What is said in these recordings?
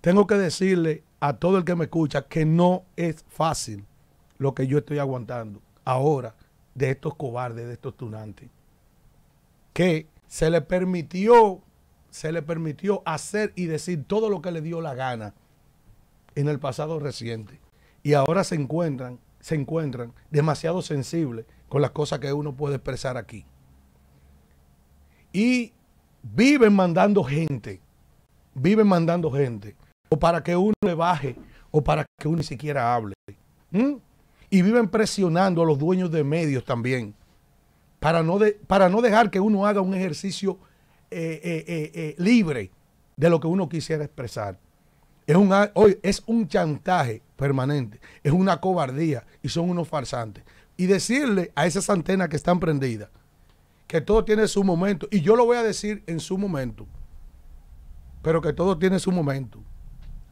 Tengo que decirle a todo el que me escucha que no es fácil lo que yo estoy aguantando ahora de estos cobardes, de estos tunantes. Que se le permitió, se le permitió hacer y decir todo lo que le dio la gana en el pasado reciente. Y ahora se encuentran, se encuentran demasiado sensibles con las cosas que uno puede expresar aquí. Y viven mandando gente viven mandando gente, o para que uno le baje, o para que uno ni siquiera hable. Y viven presionando a los dueños de medios también, para no, para no dejar que uno haga un ejercicio eh, eh, eh, libre de lo que uno quisiera expresar. Es un, hoy es un chantaje permanente, es una cobardía y son unos farsantes. Y decirle a esas antenas que están prendidas que todo tiene su momento, y yo lo voy a decir en su momento, pero que todo tiene su momento.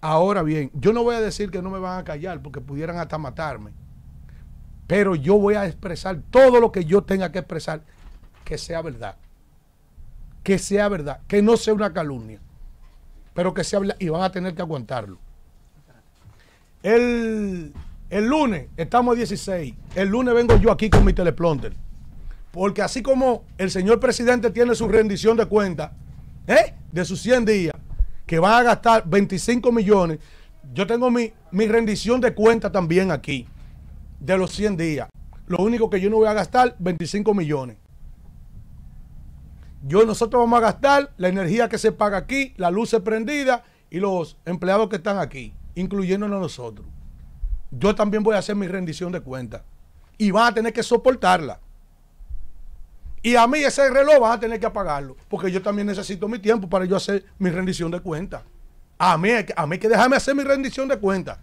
Ahora bien, yo no voy a decir que no me van a callar porque pudieran hasta matarme, pero yo voy a expresar todo lo que yo tenga que expresar que sea verdad. Que sea verdad, que no sea una calumnia, pero que se habla y van a tener que aguantarlo. El, el lunes, estamos 16, el lunes vengo yo aquí con mi teleplonter, porque así como el señor presidente tiene su rendición de cuentas, ¿eh? de sus 100 días, que van a gastar 25 millones. Yo tengo mi, rendición de cuenta también aquí, de los 100 días. Lo único que yo no voy a gastar, 25 millones. Yo, nosotros vamos a gastar la energía que se paga aquí, la luz prendida y los empleados que están aquí, incluyéndonos nosotros. Yo también voy a hacer mi rendición de cuenta y van a tener que soportarla. Y a mí ese reloj vas a tener que apagarlo, porque yo también necesito mi tiempo para yo hacer mi rendición de cuentas. A mí, a mí que déjame hacer mi rendición de cuentas.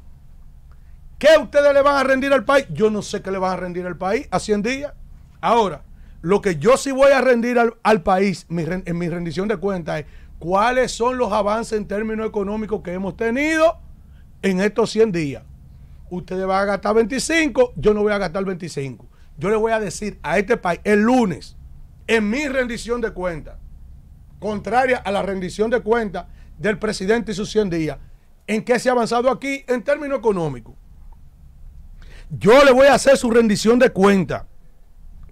¿Qué ustedes le van a rendir al país? Yo no sé qué le van a rendir al país a 100 días. Ahora, lo que yo sí voy a rendir al, país en mi rendición de cuentas es cuáles son los avances en términos económicos que hemos tenido en estos 100 días. Ustedes van a gastar 25, yo no voy a gastar 25. Yo le voy a decir a este país el lunes en mi rendición de cuenta, contraria a la rendición de cuenta del presidente y sus 100 días, ¿en qué se ha avanzado aquí en términos económicos? Yo le voy a hacer su rendición de cuenta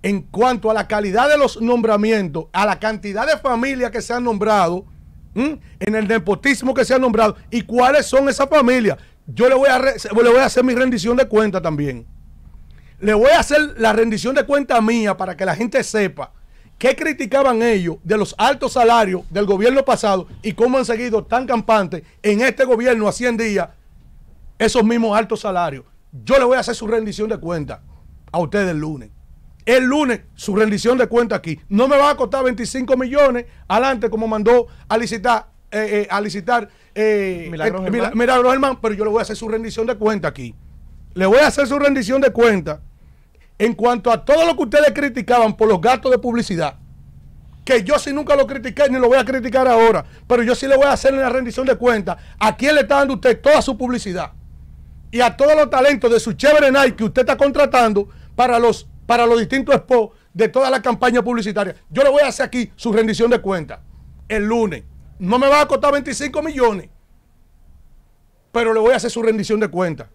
en cuanto a la calidad de los nombramientos, a la cantidad de familias que se han nombrado, en el nepotismo que se han nombrado y cuáles son esas familias. Yo le voy, a le voy a hacer mi rendición de cuenta también. Le voy a hacer la rendición de cuenta mía para que la gente sepa ¿Qué criticaban ellos de los altos salarios del gobierno pasado y cómo han seguido tan campantes en este gobierno a 100 días esos mismos altos salarios? Yo le voy a hacer su rendición de cuenta a ustedes el lunes. El lunes su rendición de cuenta aquí. No me va a costar 25 millones adelante como mandó a licitar. Eh, eh, a licitar eh, eh, pero yo le voy a hacer su rendición de cuenta aquí. Le voy a hacer su rendición de cuenta en cuanto a todo lo que ustedes criticaban por los gastos de publicidad, que yo sí nunca lo critiqué ni lo voy a criticar ahora, pero yo sí le voy a hacer en la rendición de cuentas a quién le está dando usted toda su publicidad y a todos los talentos de su chévere Nike que usted está contratando para los, para los distintos expos de toda la campaña publicitaria. Yo le voy a hacer aquí su rendición de cuentas el lunes. No me va a costar 25 millones, pero le voy a hacer su rendición de cuentas.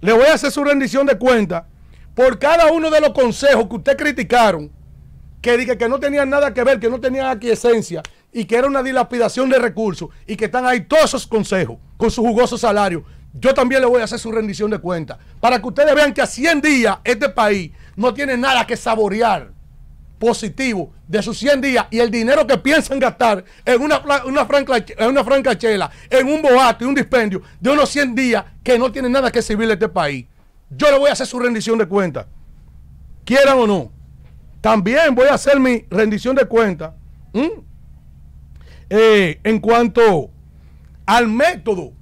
Le voy a hacer su rendición de cuentas por cada uno de los consejos que usted criticaron, que dije que no tenían nada que ver, que no tenían esencia y que era una dilapidación de recursos y que están ahí todos esos consejos con su jugoso salario. Yo también le voy a hacer su rendición de cuentas para que ustedes vean que a 100 días este país no tiene nada que saborear positivo de sus 100 días y el dinero que piensan gastar en una, franca, francachela, en un boato y un dispendio de unos 100 días que no tiene nada que servirle a este país yo le voy a hacer su rendición de cuentas, quieran o no. También voy a hacer mi rendición de cuentas eh, en cuanto al método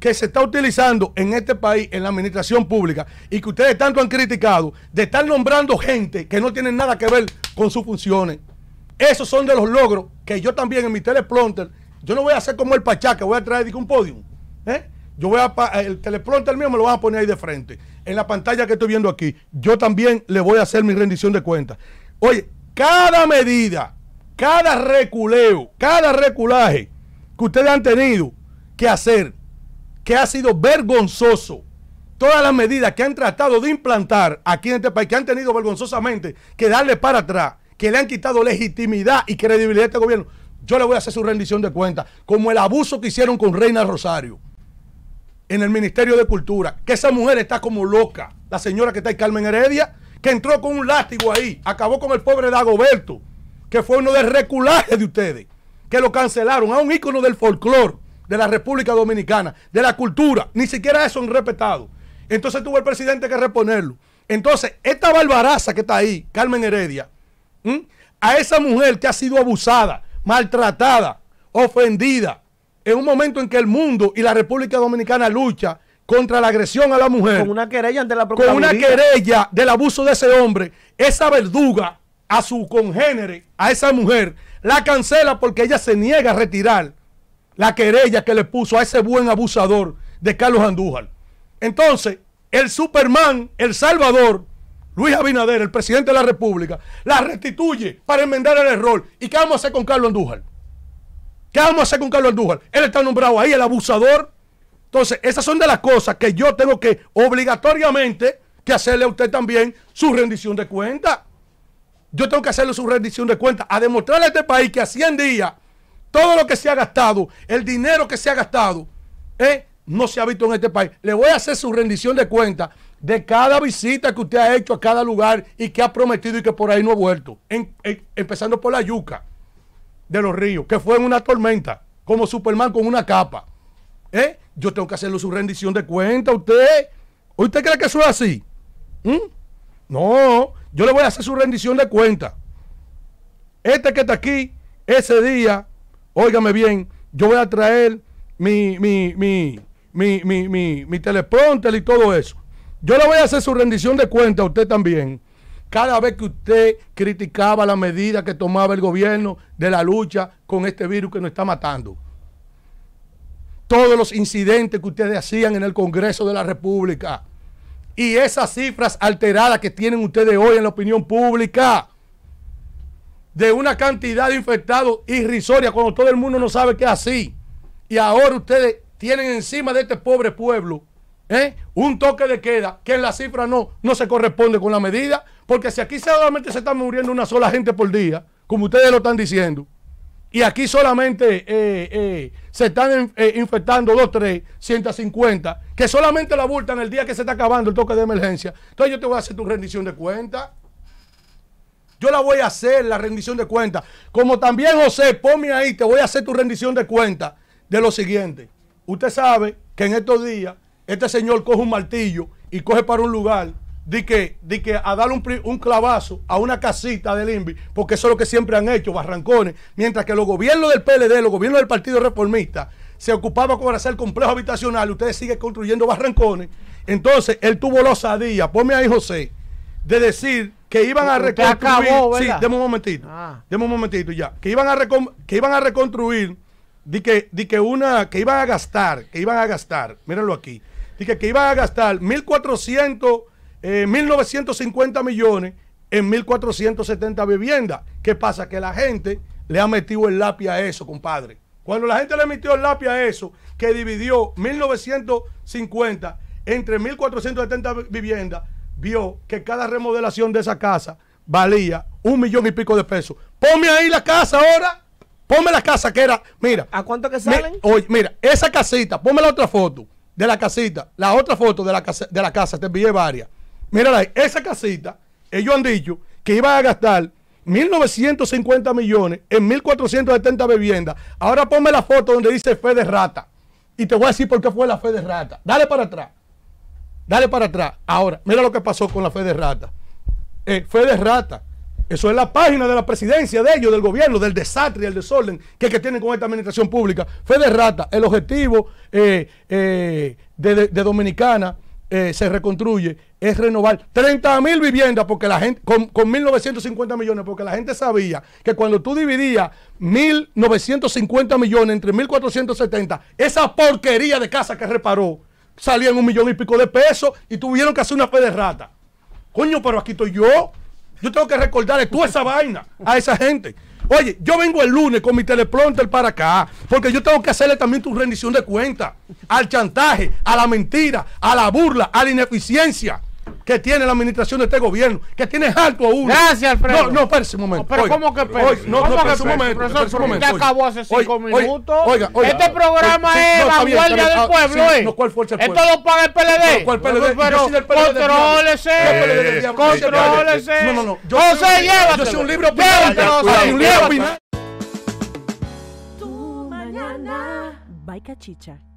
que se está utilizando en este país, en la administración pública, y que ustedes tanto han criticado, de estar nombrando gente que no tiene nada que ver con sus funciones. Esos son de los logros que yo también en mi teleprompter, yo no voy a hacer como el Pachá, que voy a traer un podium. ¿eh? Yo voy a, el teleprompter mío me lo van a poner ahí de frente en la pantalla que estoy viendo aquí, yo también le voy a hacer mi rendición de cuentas. Oye, cada medida, cada reculeo, cada reculaje que ustedes han tenido que hacer, que ha sido vergonzoso, todas las medidas que han tratado de implantar aquí en este país, que han tenido vergonzosamente que darle para atrás, que le han quitado legitimidad y credibilidad a este gobierno, yo le voy a hacer su rendición de cuentas, como el abuso que hicieron con Reina Rosario en el Ministerio de Cultura, que esa mujer está como loca, la señora que está ahí, Carmen Heredia, que entró con un látigo ahí, acabó con el pobre Dagoberto, que fue uno de reculaje de ustedes, que lo cancelaron a un ícono del folclore de la República Dominicana, de la cultura, ni siquiera eso han respetado. Entonces tuvo el presidente que reponerlo. Entonces, esta barbaraza que está ahí, Carmen Heredia, a esa mujer que ha sido abusada, maltratada, ofendida, en un momento en que el mundo y la República Dominicana lucha contra la agresión a la mujer. Con una querella ante la Con una querella del abuso de ese hombre, esa verduga a su congénere, a esa mujer, la cancela porque ella se niega a retirar la querella que le puso a ese buen abusador de Carlos Andújar. Entonces, el Superman, el Salvador, Luis Abinader, el presidente de la República, la restituye para enmendar el error. ¿Y qué vamos a hacer con Carlos Andújar? ¿Qué vamos a hacer con Carlos Andújar? Él está nombrado ahí, el abusador. Entonces, esas son de las cosas que yo tengo que obligatoriamente que hacerle a usted también su rendición de cuenta. Yo tengo que hacerle su rendición de cuenta a demostrarle a este país que a 100 días todo lo que se ha gastado, el dinero que se ha gastado, ¿eh? no se ha visto en este país. Le voy a hacer su rendición de cuenta de cada visita que usted ha hecho a cada lugar y que ha prometido y que por ahí no ha vuelto. empezando por la yuca de los ríos, que fue en una tormenta, como Superman con una capa. ¿Eh? Yo tengo que hacerle su rendición de cuenta a usted. ¿Usted cree que eso es así? ¿Mm? No, yo le voy a hacer su rendición de cuenta. Este que está aquí, ese día, óigame bien, yo voy a traer mi, mi, mi, mi, mi, mi, mi teleprompter y todo eso. Yo le voy a hacer su rendición de cuenta a usted también. Cada vez que usted criticaba la medida que tomaba el gobierno de la lucha con este virus que nos está matando. Todos los incidentes que ustedes hacían en el Congreso de la República. Y esas cifras alteradas que tienen ustedes hoy en la opinión pública. De una cantidad de infectados irrisoria cuando todo el mundo no sabe que es así. Y ahora ustedes tienen encima de este pobre pueblo ¿eh? un toque de queda que en la cifra no, no se corresponde con la medida. Porque si aquí solamente se está muriendo una sola gente por día, como ustedes lo están diciendo, y aquí solamente eh, eh, se están eh, infectando 2, 3, 150, que solamente la bultan el día que se está acabando el toque de emergencia, entonces yo te voy a hacer tu rendición de cuenta. Yo la voy a hacer, la rendición de cuentas. Como también, José, ponme ahí, te voy a hacer tu rendición de cuenta de lo siguiente. Usted sabe que en estos días este señor coge un martillo y coge para un lugar de que, a dar un, clavazo a una casita del INVI, porque eso es lo que siempre han hecho, barrancones, mientras que los gobiernos del PLD, los gobiernos del Partido Reformista, se ocupaban con hacer el complejo habitacional, ustedes siguen construyendo barrancones. Entonces, él tuvo la osadía, ponme ahí José, de decir que iban a reconstruir. sí, un momentito. Ah. un momentito ya. Que iban a, que iban a reconstruir, que, que una, que iban a gastar, que iban a gastar, mírenlo aquí, que iban a gastar 1400 1.950 eh, millones en 1.470 viviendas. ¿Qué pasa? Que la gente le ha metido el lápiz a eso, compadre. Cuando la gente le metió el lápiz a eso, que dividió 1.950 entre 1.470 viviendas, vio que cada remodelación de esa casa valía un millón y pico de pesos. Ponme ahí la casa ahora. Ponme la casa que era. Mira. ¿A cuánto que salen? mira, esa casita, ponme la otra foto de la casita, la otra foto de la casa, de la casa, te envié varias. Mira, esa casita, ellos han dicho que iban a gastar 1.950 millones en 1.470 viviendas. Ahora ponme la foto donde dice fe de rata. Y te voy a decir por qué fue la fe de rata. Dale para atrás. Dale para atrás. Ahora, mira lo que pasó con la fe de rata. Eh, fe de rata. Eso es la página de la presidencia de ellos, del gobierno, del desastre y el desorden que, tienen con esta administración pública. Fe de rata. El objetivo eh, eh, de Dominicana eh, se reconstruye es renovar 30 mil viviendas porque la gente, con, con 1.950 millones, porque la gente sabía que cuando tú dividías 1.950 millones entre 1.470, esa porquería de casa que reparó salían un millón y pico de pesos y tuvieron que hacer una fe de rata. Coño, pero aquí estoy yo. Yo tengo que recordarle tú esa vaina a esa gente. Oye, yo vengo el lunes con mi teleprompter para acá, porque yo tengo que hacerle también tu rendición de cuentas al chantaje, a la mentira, a la burla, a la ineficiencia que tiene la administración de este gobierno, que tiene harto a uno. Gracias, Alfredo. No, no, espérese un momento. Pero, oiga, ¿cómo que espérese? No, no, espérese un momento. Profesor, un momento. acabó hace cinco oiga, minutos. Oiga, oiga, este programa sí, es no, la bien, guardia bien, del ah, pueblo, sí, ¿eh? No, ¿cuál fuerza el pueblo? Esto lo paga el PLD. No, ¿Cuál PLD? Pero, yo contrólese. Contrólese. No, no, no. José, llévatelo. Yo soy un libro opinante. Un libro opinante. Tu mañana. Baica Cachicha.